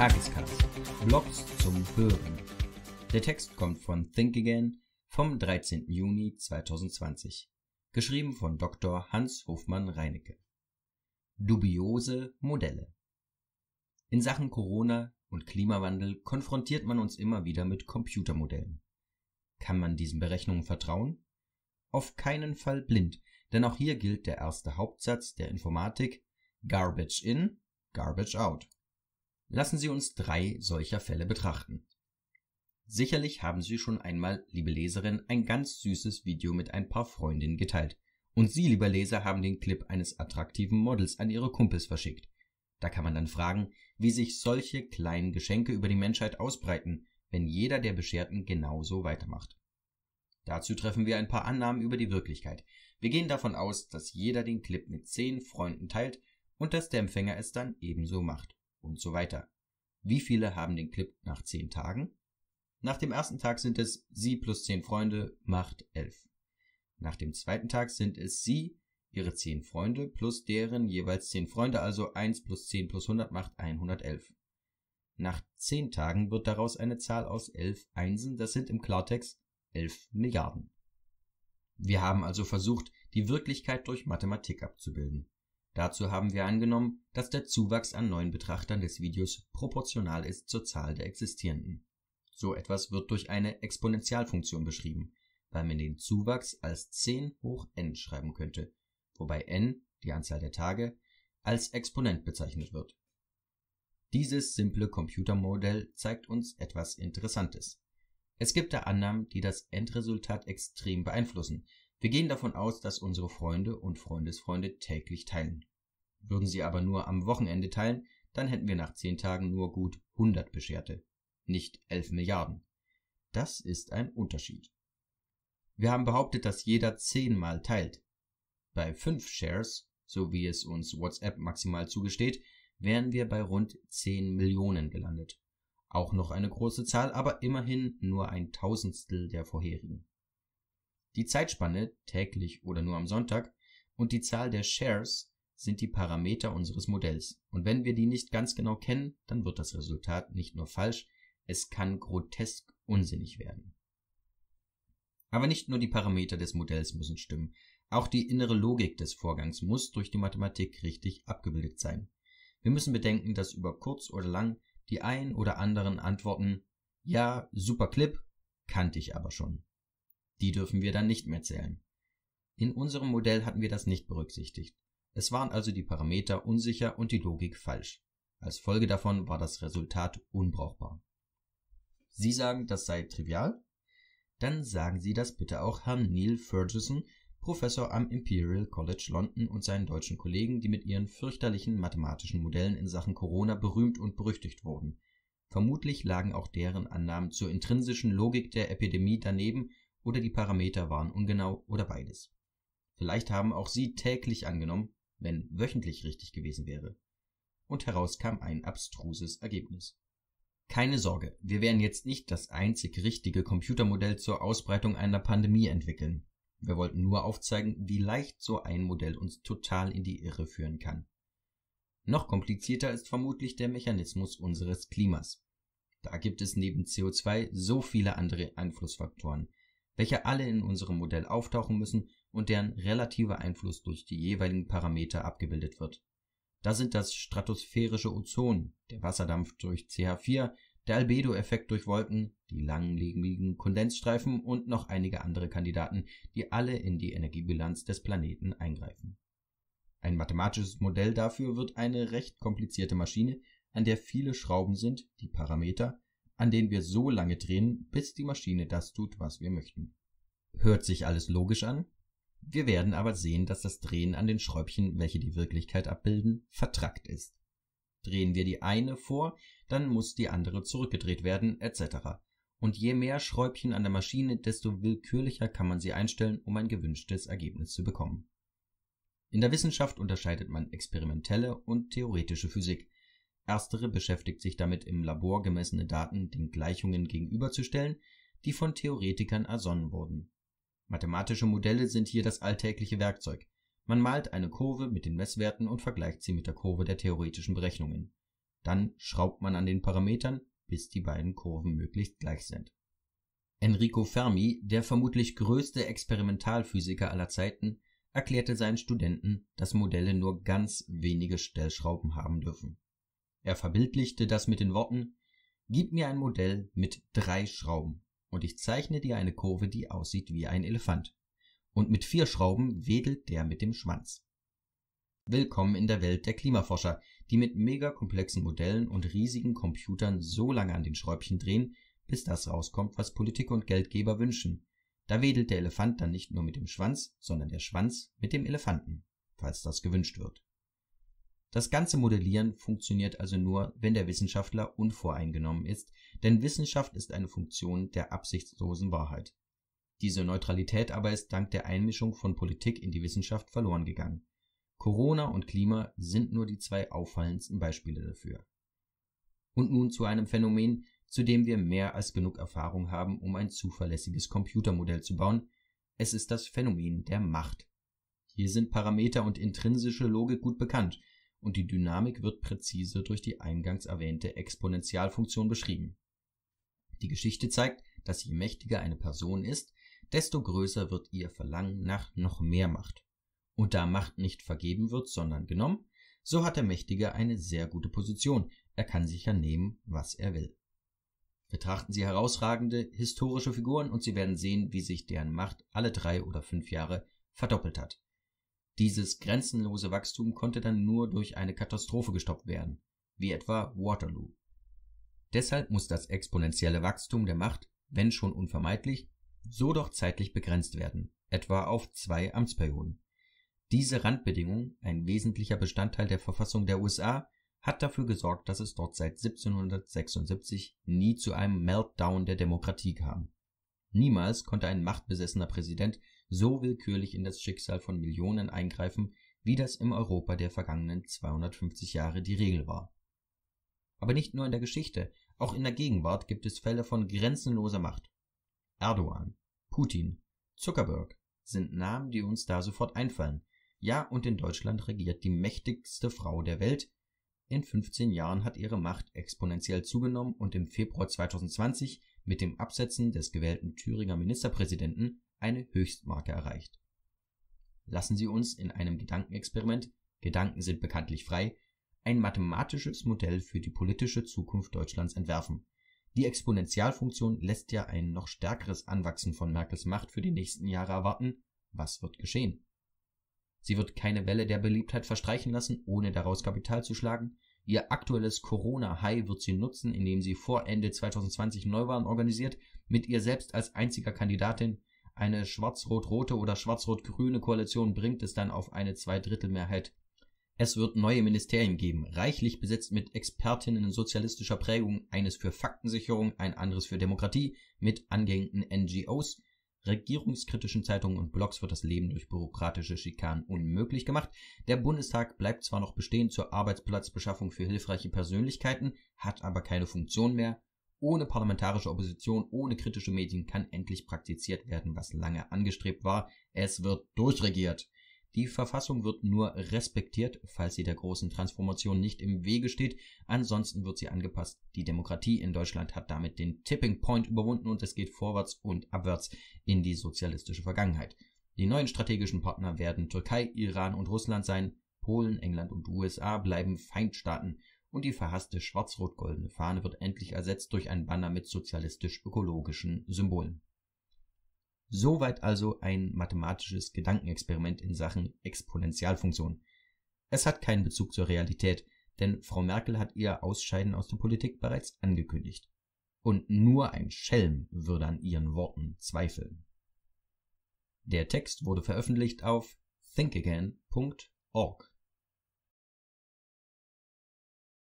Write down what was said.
Tagescuts. Blogs zum Hören. Der Text kommt von Think Again vom 13. Juni 2020. Geschrieben von Dr. Hans Hofmann Reinecke. Dubiose Modelle. In Sachen Corona und Klimawandel konfrontiert man uns immer wieder mit Computermodellen. Kann man diesen Berechnungen vertrauen? Auf keinen Fall blind, denn auch hier gilt der erste Hauptsatz der Informatik Garbage in, Garbage out. Lassen Sie uns drei solcher Fälle betrachten. Sicherlich haben Sie schon einmal, liebe Leserin, ein ganz süßes Video mit ein paar Freundinnen geteilt. Und Sie, lieber Leser, haben den Clip eines attraktiven Models an Ihre Kumpels verschickt. Da kann man dann fragen, wie sich solche kleinen Geschenke über die Menschheit ausbreiten, wenn jeder der Bescherten genauso weitermacht. Dazu treffen wir ein paar Annahmen über die Wirklichkeit. Wir gehen davon aus, dass jeder den Clip mit zehn Freunden teilt und dass der Empfänger es dann ebenso macht und so weiter. Wie viele haben den Clip nach 10 Tagen? Nach dem ersten Tag sind es Sie plus 10 Freunde macht 11. Nach dem zweiten Tag sind es Sie, Ihre 10 Freunde plus deren jeweils 10 Freunde, also 1 plus 10 plus 100 macht 111. Nach 10 Tagen wird daraus eine Zahl aus 11 Einsen, das sind im Klartext 11 Milliarden. Wir haben also versucht, die Wirklichkeit durch Mathematik abzubilden. Dazu haben wir angenommen, dass der Zuwachs an neuen Betrachtern des Videos proportional ist zur Zahl der existierenden. So etwas wird durch eine Exponentialfunktion beschrieben, weil man den Zuwachs als 10 hoch n schreiben könnte, wobei n, die Anzahl der Tage, als Exponent bezeichnet wird. Dieses simple Computermodell zeigt uns etwas Interessantes. Es gibt da Annahmen, die das Endresultat extrem beeinflussen. Wir gehen davon aus, dass unsere Freunde und Freundesfreunde täglich teilen. Würden sie aber nur am Wochenende teilen, dann hätten wir nach zehn Tagen nur gut 100 Bescherte, nicht 11 Milliarden. Das ist ein Unterschied. Wir haben behauptet, dass jeder zehnmal teilt. Bei fünf Shares, so wie es uns WhatsApp maximal zugesteht, wären wir bei rund 10 Millionen gelandet. Auch noch eine große Zahl, aber immerhin nur ein Tausendstel der vorherigen. Die Zeitspanne, täglich oder nur am Sonntag, und die Zahl der Shares sind die Parameter unseres Modells. Und wenn wir die nicht ganz genau kennen, dann wird das Resultat nicht nur falsch, es kann grotesk unsinnig werden. Aber nicht nur die Parameter des Modells müssen stimmen, auch die innere Logik des Vorgangs muss durch die Mathematik richtig abgebildet sein. Wir müssen bedenken, dass über kurz oder lang die ein oder anderen antworten, ja, super Clip, kannte ich aber schon. Die dürfen wir dann nicht mehr zählen. In unserem Modell hatten wir das nicht berücksichtigt. Es waren also die Parameter unsicher und die Logik falsch. Als Folge davon war das Resultat unbrauchbar. Sie sagen, das sei trivial? Dann sagen Sie das bitte auch Herrn Neil Ferguson, Professor am Imperial College London und seinen deutschen Kollegen, die mit ihren fürchterlichen mathematischen Modellen in Sachen Corona berühmt und berüchtigt wurden. Vermutlich lagen auch deren Annahmen zur intrinsischen Logik der Epidemie daneben oder die Parameter waren ungenau oder beides. Vielleicht haben auch Sie täglich angenommen, wenn wöchentlich richtig gewesen wäre. Und heraus kam ein abstruses Ergebnis. Keine Sorge, wir werden jetzt nicht das einzig richtige Computermodell zur Ausbreitung einer Pandemie entwickeln. Wir wollten nur aufzeigen, wie leicht so ein Modell uns total in die Irre führen kann. Noch komplizierter ist vermutlich der Mechanismus unseres Klimas. Da gibt es neben CO2 so viele andere Einflussfaktoren, welche alle in unserem Modell auftauchen müssen und deren relativer Einfluss durch die jeweiligen Parameter abgebildet wird. Da sind das stratosphärische Ozon, der Wasserdampf durch CH4, der Albedo-Effekt durch Wolken, die langlebigen Kondensstreifen und noch einige andere Kandidaten, die alle in die Energiebilanz des Planeten eingreifen. Ein mathematisches Modell dafür wird eine recht komplizierte Maschine, an der viele Schrauben sind, die Parameter, an denen wir so lange drehen, bis die Maschine das tut, was wir möchten. Hört sich alles logisch an? Wir werden aber sehen, dass das Drehen an den Schräubchen, welche die Wirklichkeit abbilden, vertrackt ist. Drehen wir die eine vor, dann muss die andere zurückgedreht werden, etc. Und je mehr Schräubchen an der Maschine, desto willkürlicher kann man sie einstellen, um ein gewünschtes Ergebnis zu bekommen. In der Wissenschaft unterscheidet man experimentelle und theoretische Physik. Erstere beschäftigt sich damit, im Labor gemessene Daten den Gleichungen gegenüberzustellen, die von Theoretikern ersonnen wurden. Mathematische Modelle sind hier das alltägliche Werkzeug. Man malt eine Kurve mit den Messwerten und vergleicht sie mit der Kurve der theoretischen Berechnungen. Dann schraubt man an den Parametern, bis die beiden Kurven möglichst gleich sind. Enrico Fermi, der vermutlich größte Experimentalphysiker aller Zeiten, erklärte seinen Studenten, dass Modelle nur ganz wenige Stellschrauben haben dürfen. Er verbildlichte das mit den Worten Gib mir ein Modell mit drei Schrauben und ich zeichne dir eine Kurve, die aussieht wie ein Elefant. Und mit vier Schrauben wedelt der mit dem Schwanz. Willkommen in der Welt der Klimaforscher, die mit megakomplexen Modellen und riesigen Computern so lange an den Schräubchen drehen, bis das rauskommt, was Politik und Geldgeber wünschen. Da wedelt der Elefant dann nicht nur mit dem Schwanz, sondern der Schwanz mit dem Elefanten, falls das gewünscht wird. Das ganze Modellieren funktioniert also nur, wenn der Wissenschaftler unvoreingenommen ist, denn Wissenschaft ist eine Funktion der absichtslosen Wahrheit. Diese Neutralität aber ist dank der Einmischung von Politik in die Wissenschaft verloren gegangen. Corona und Klima sind nur die zwei auffallendsten Beispiele dafür. Und nun zu einem Phänomen, zu dem wir mehr als genug Erfahrung haben, um ein zuverlässiges Computermodell zu bauen. Es ist das Phänomen der Macht. Hier sind Parameter und intrinsische Logik gut bekannt, und die Dynamik wird präzise durch die eingangs erwähnte Exponentialfunktion beschrieben. Die Geschichte zeigt, dass je mächtiger eine Person ist, desto größer wird ihr Verlangen nach noch mehr Macht. Und da Macht nicht vergeben wird, sondern genommen, so hat der Mächtige eine sehr gute Position, er kann sich ja nehmen, was er will. Betrachten Sie herausragende historische Figuren und Sie werden sehen, wie sich deren Macht alle drei oder fünf Jahre verdoppelt hat. Dieses grenzenlose Wachstum konnte dann nur durch eine Katastrophe gestoppt werden, wie etwa Waterloo. Deshalb muss das exponentielle Wachstum der Macht, wenn schon unvermeidlich, so doch zeitlich begrenzt werden, etwa auf zwei Amtsperioden. Diese Randbedingung, ein wesentlicher Bestandteil der Verfassung der USA, hat dafür gesorgt, dass es dort seit 1776 nie zu einem Meltdown der Demokratie kam Niemals konnte ein machtbesessener Präsident so willkürlich in das Schicksal von Millionen eingreifen, wie das im Europa der vergangenen 250 Jahre die Regel war. Aber nicht nur in der Geschichte, auch in der Gegenwart gibt es Fälle von grenzenloser Macht. Erdogan, Putin, Zuckerberg sind Namen, die uns da sofort einfallen. Ja, und in Deutschland regiert die mächtigste Frau der Welt. In 15 Jahren hat ihre Macht exponentiell zugenommen und im Februar 2020 mit dem Absetzen des gewählten Thüringer Ministerpräsidenten eine Höchstmarke erreicht. Lassen Sie uns in einem Gedankenexperiment Gedanken sind bekanntlich frei ein mathematisches Modell für die politische Zukunft Deutschlands entwerfen. Die Exponentialfunktion lässt ja ein noch stärkeres Anwachsen von Merkels Macht für die nächsten Jahre erwarten. Was wird geschehen? Sie wird keine Welle der Beliebtheit verstreichen lassen, ohne daraus Kapital zu schlagen. Ihr aktuelles Corona-High wird sie nutzen, indem sie vor Ende 2020 Neuwahlen organisiert, mit ihr selbst als einziger Kandidatin. Eine schwarz-rot-rote oder schwarz-rot-grüne Koalition bringt es dann auf eine Zweidrittelmehrheit. Es wird neue Ministerien geben, reichlich besetzt mit Expertinnen sozialistischer Prägung, eines für Faktensicherung, ein anderes für Demokratie, mit angehängten NGOs, Regierungskritischen Zeitungen und Blogs wird das Leben durch bürokratische Schikanen unmöglich gemacht. Der Bundestag bleibt zwar noch bestehen zur Arbeitsplatzbeschaffung für hilfreiche Persönlichkeiten, hat aber keine Funktion mehr. Ohne parlamentarische Opposition, ohne kritische Medien kann endlich praktiziert werden, was lange angestrebt war. Es wird durchregiert. Die Verfassung wird nur respektiert, falls sie der großen Transformation nicht im Wege steht, ansonsten wird sie angepasst. Die Demokratie in Deutschland hat damit den Tipping Point überwunden und es geht vorwärts und abwärts in die sozialistische Vergangenheit. Die neuen strategischen Partner werden Türkei, Iran und Russland sein, Polen, England und USA bleiben Feindstaaten und die verhasste schwarz-rot-goldene Fahne wird endlich ersetzt durch ein Banner mit sozialistisch-ökologischen Symbolen. Soweit also ein mathematisches Gedankenexperiment in Sachen Exponentialfunktion. Es hat keinen Bezug zur Realität, denn Frau Merkel hat ihr Ausscheiden aus der Politik bereits angekündigt. Und nur ein Schelm würde an ihren Worten zweifeln. Der Text wurde veröffentlicht auf thinkagain.org.